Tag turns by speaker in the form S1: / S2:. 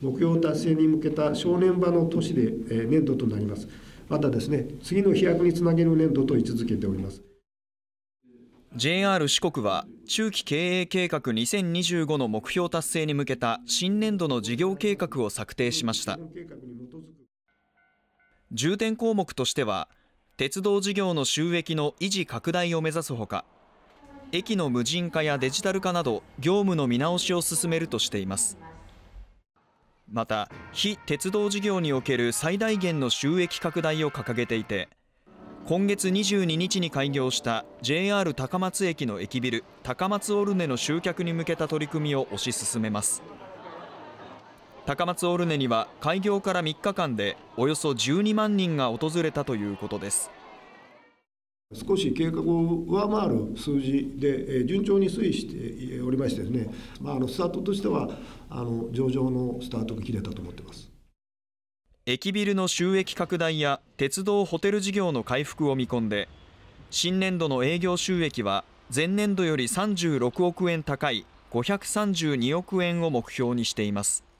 S1: 目標達成に向けた正念場の年で、えー、年度となります。またですね、次の飛躍につなげる年度と位置づけております。
S2: JR 四国は中期経営計画2025の目標達成に向けた新年度の事業計画を策定しました重点項目としては鉄道事業の収益の維持拡大を目指すほか駅の無人化やデジタル化など業務の見直しを進めるとしていますまた非鉄道事業における最大限の収益拡大を掲げていて今月22日に開業した JR 高松駅の駅ビル高松オルネの集客に向けた取り組みを推し進めます高松オルネには開業から3日間でおよそ12万人が訪れたということです
S1: 少し計画を上回る数字で順調に推移しておりましてですね、まあ、あのスタートとしてはあの上場のスタートが切れたと思ってます
S2: 駅ビルの収益拡大や鉄道ホテル事業の回復を見込んで新年度の営業収益は前年度より36億円高い532億円を目標にしています。